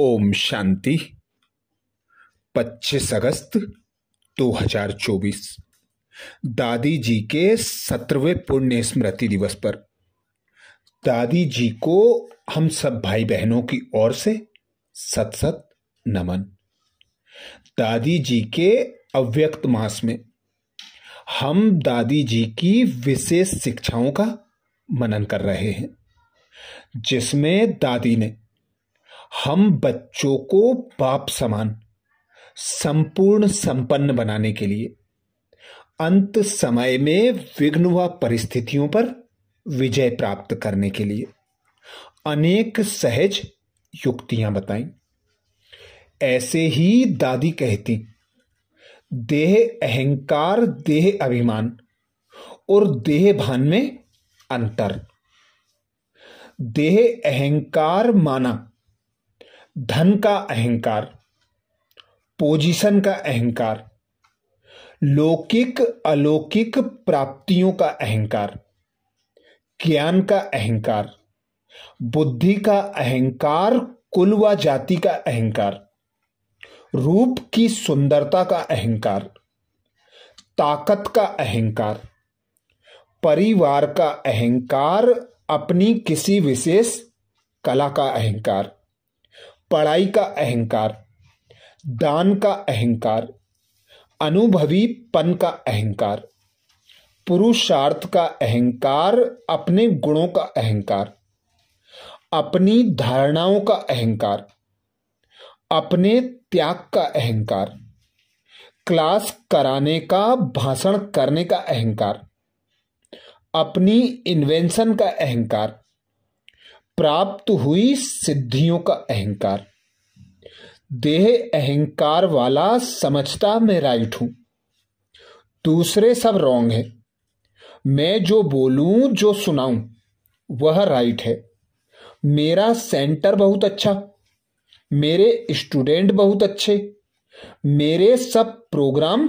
ओम शांति 25 अगस्त 2024 दादी जी के सत्रहवें पुण्य स्मृति दिवस पर दादी जी को हम सब भाई बहनों की ओर से सत सत नमन दादी जी के अव्यक्त मास में हम दादी जी की विशेष शिक्षाओं का मनन कर रहे हैं जिसमें दादी ने हम बच्चों को बाप समान संपूर्ण संपन्न बनाने के लिए अंत समय में विघ्न व परिस्थितियों पर विजय प्राप्त करने के लिए अनेक सहज युक्तियां बताई ऐसे ही दादी कहती देह अहंकार देह अभिमान और देह भान में अंतर देह अहंकार माना धन का अहंकार पोजीशन का अहंकार लौकिक अलौकिक प्राप्तियों का अहंकार ज्ञान का अहंकार बुद्धि का अहंकार कुल व जाति का अहंकार रूप की सुंदरता का अहंकार ताकत का अहंकार परिवार का अहंकार अपनी किसी विशेष कला का अहंकार पढ़ाई का अहंकार दान का अहंकार अनुभवी पन का अहंकार पुरुषार्थ का अहंकार अपने गुणों का अहंकार अपनी धारणाओं का अहंकार अपने त्याग का अहंकार क्लास कराने का भाषण करने का अहंकार अपनी इन्वेंशन का अहंकार प्राप्त हुई सिद्धियों का अहंकार देह अहंकार वाला समझता मैं राइट हूं दूसरे सब रॉन्ग है मैं जो बोलूं जो सुनाऊं वह राइट है मेरा सेंटर बहुत अच्छा मेरे स्टूडेंट बहुत अच्छे मेरे सब प्रोग्राम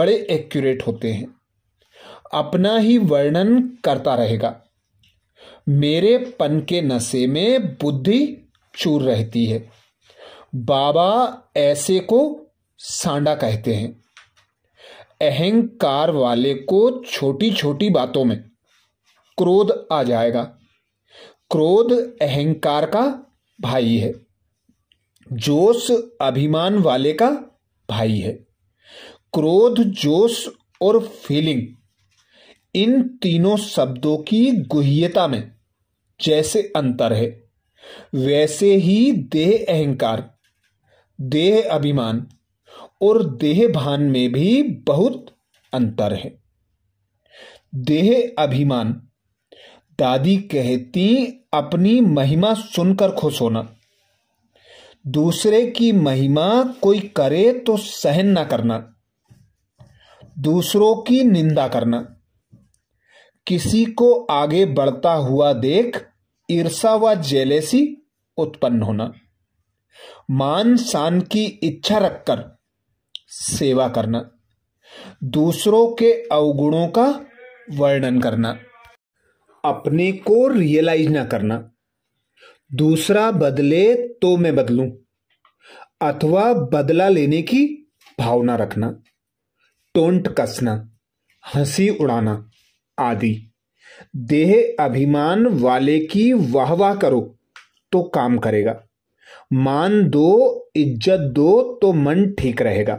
बड़े एक्यूरेट होते हैं अपना ही वर्णन करता रहेगा मेरे पन के नशे में बुद्धि चूर रहती है बाबा ऐसे को सांडा कहते हैं अहंकार वाले को छोटी छोटी बातों में क्रोध आ जाएगा क्रोध अहंकार का भाई है जोश अभिमान वाले का भाई है क्रोध जोश और फीलिंग इन तीनों शब्दों की गुह्यता में जैसे अंतर है वैसे ही देह अहंकार देह अभिमान और देह भान में भी बहुत अंतर है देह अभिमान दादी कहती अपनी महिमा सुनकर खुश होना दूसरे की महिमा कोई करे तो सहन ना करना दूसरों की निंदा करना किसी को आगे बढ़ता हुआ देख ईर्षा व जेलेसी उत्पन्न होना मान शान की इच्छा रखकर सेवा करना दूसरों के अवगुणों का वर्णन करना अपने को रियलाइज ना करना दूसरा बदले तो मैं बदलूं अथवा बदला लेने की भावना रखना टोंट कसना हंसी उड़ाना आदि देह अभिमान वाले की वाह वाह करो तो काम करेगा मान दो इज्जत दो तो मन ठीक रहेगा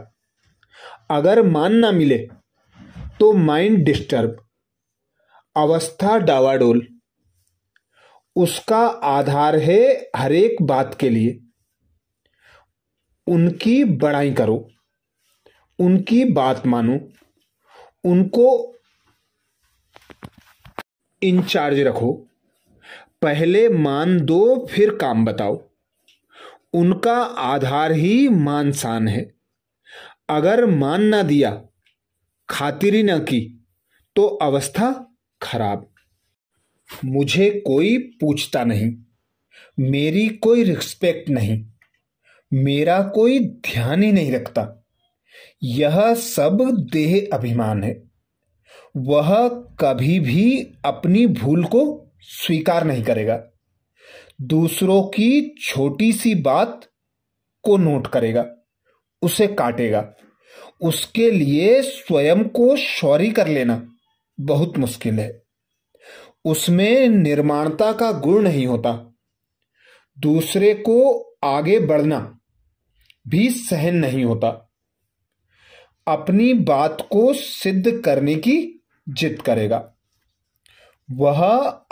अगर मान ना मिले तो माइंड डिस्टर्ब अवस्था डावाडोल उसका आधार है हरेक बात के लिए उनकी बड़ाई करो उनकी बात मानो उनको इंचार्ज रखो पहले मान दो फिर काम बताओ उनका आधार ही मानसान है अगर मान ना दिया खातिर ही ना की तो अवस्था खराब मुझे कोई पूछता नहीं मेरी कोई रिस्पेक्ट नहीं मेरा कोई ध्यान ही नहीं रखता यह सब देह अभिमान है वह कभी भी अपनी भूल को स्वीकार नहीं करेगा दूसरों की छोटी सी बात को नोट करेगा उसे काटेगा उसके लिए स्वयं को शौरी कर लेना बहुत मुश्किल है उसमें निर्माणता का गुण नहीं होता दूसरे को आगे बढ़ना भी सहन नहीं होता अपनी बात को सिद्ध करने की जित करेगा वह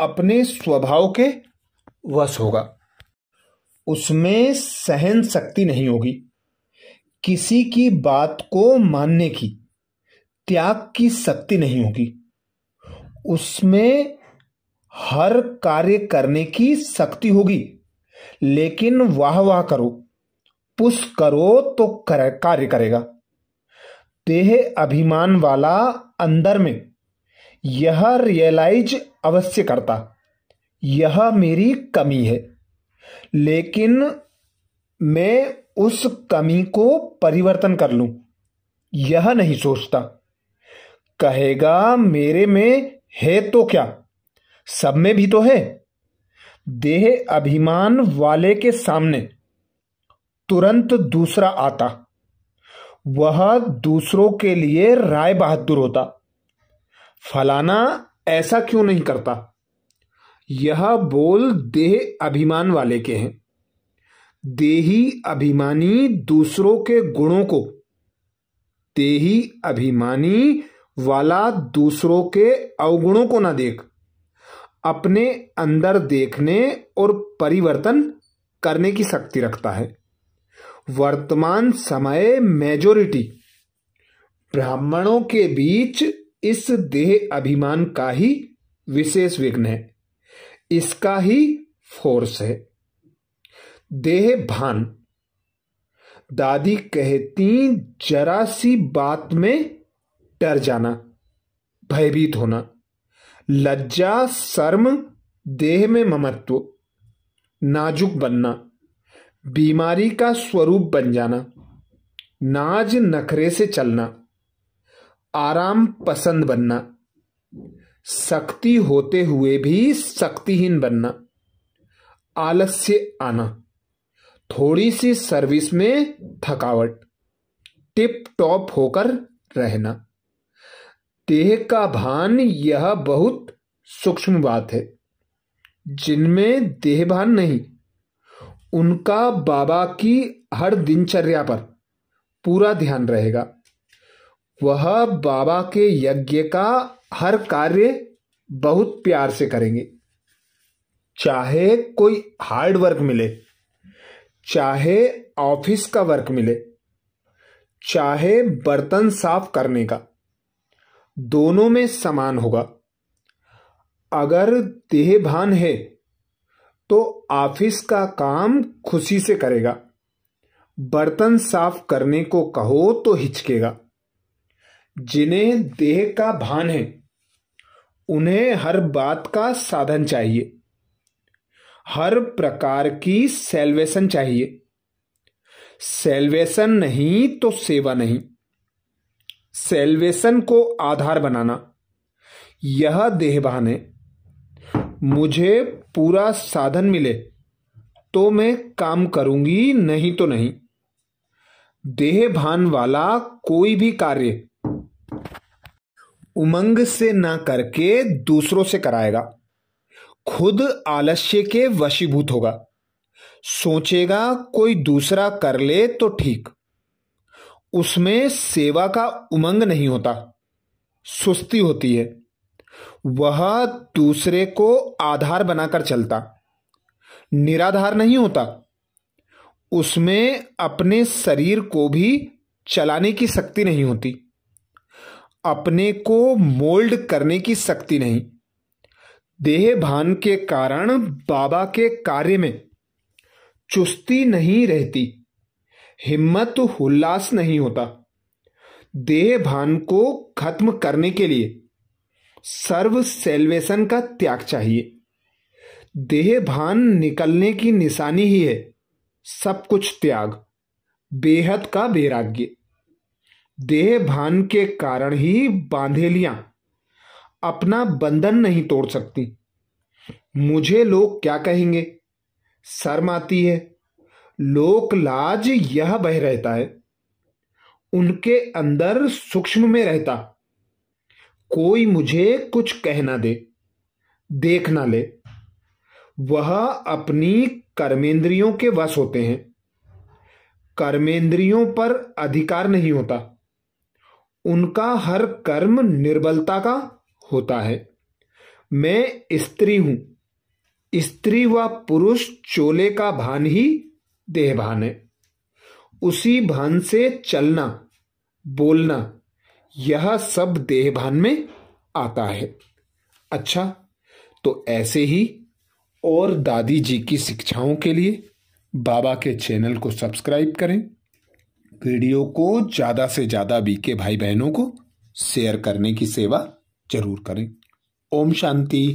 अपने स्वभाव के वश होगा उसमें सहन शक्ति नहीं होगी किसी की बात को मानने की त्याग की शक्ति नहीं होगी उसमें हर कार्य करने की शक्ति होगी लेकिन वाह वाह करो पुश करो तो कर, कार्य करेगा देह अभिमान वाला अंदर में यह रियलाइज अवश्य करता यह मेरी कमी है लेकिन मैं उस कमी को परिवर्तन कर लूं यह नहीं सोचता कहेगा मेरे में है तो क्या सब में भी तो है देह अभिमान वाले के सामने तुरंत दूसरा आता वह दूसरों के लिए राय बहादुर होता फलाना ऐसा क्यों नहीं करता यह बोल देह अभिमान वाले के हैं देही अभिमानी दूसरों के गुणों को देही अभिमानी वाला दूसरों के अवगुणों को ना देख अपने अंदर देखने और परिवर्तन करने की शक्ति रखता है वर्तमान समय मेजोरिटी ब्राह्मणों के बीच इस देह अभिमान का ही विशेष विघ्न है इसका ही फोर्स है देह भान दादी कहती जरा सी बात में डर जाना भयभीत होना लज्जा शर्म देह में ममत्व नाजुक बनना बीमारी का स्वरूप बन जाना नाज नखरे से चलना आराम पसंद बनना सख्ती होते हुए भी शक्तिहीन बनना आलस्य आना थोड़ी सी सर्विस में थकावट टिप टॉप होकर रहना देह का भान यह बहुत सूक्ष्म बात है जिनमें देह भान नहीं उनका बाबा की हर दिनचर्या पर पूरा ध्यान रहेगा वह बाबा के यज्ञ का हर कार्य बहुत प्यार से करेंगे चाहे कोई हार्ड वर्क मिले चाहे ऑफिस का वर्क मिले चाहे बर्तन साफ करने का दोनों में समान होगा अगर देह भान है तो ऑफिस का काम खुशी से करेगा बर्तन साफ करने को कहो तो हिचकेगा जिन्हें देह का भान है उन्हें हर बात का साधन चाहिए हर प्रकार की सेल्वेशन चाहिए सेल्वेशन नहीं तो सेवा नहीं सेल्वेशन को आधार बनाना यह देहभान है मुझे पूरा साधन मिले तो मैं काम करूंगी नहीं तो नहीं देहभान वाला कोई भी कार्य उमंग से ना करके दूसरों से कराएगा खुद आलस्य के वशीभूत होगा सोचेगा कोई दूसरा कर ले तो ठीक उसमें सेवा का उमंग नहीं होता सुस्ती होती है वह दूसरे को आधार बनाकर चलता निराधार नहीं होता उसमें अपने शरीर को भी चलाने की शक्ति नहीं होती अपने को मोल्ड करने की शक्ति नहीं देह भान के कारण बाबा के कार्य में चुस्ती नहीं रहती हिम्मत उल्लास नहीं होता देह भान को खत्म करने के लिए सर्व सेल्वेशन का त्याग चाहिए देह भान निकलने की निशानी ही है सब कुछ त्याग बेहद का वैराग्य देह भान के कारण ही बांधेलियां अपना बंधन नहीं तोड़ सकती मुझे लोग क्या कहेंगे शर्म आती है लोक लाज यह बह रहता है उनके अंदर सूक्ष्म में रहता कोई मुझे कुछ कहना दे देख ना ले वह अपनी कर्मेंद्रियों के वश होते हैं कर्मेंद्रियों पर अधिकार नहीं होता उनका हर कर्म निर्बलता का होता है मैं स्त्री हूं स्त्री व पुरुष चोले का भान ही देहभान है उसी भान से चलना बोलना यह सब देहभान में आता है अच्छा तो ऐसे ही और दादी जी की शिक्षाओं के लिए बाबा के चैनल को सब्सक्राइब करें वीडियो को ज़्यादा से ज़्यादा बीके भाई बहनों को शेयर करने की सेवा जरूर करें ओम शांति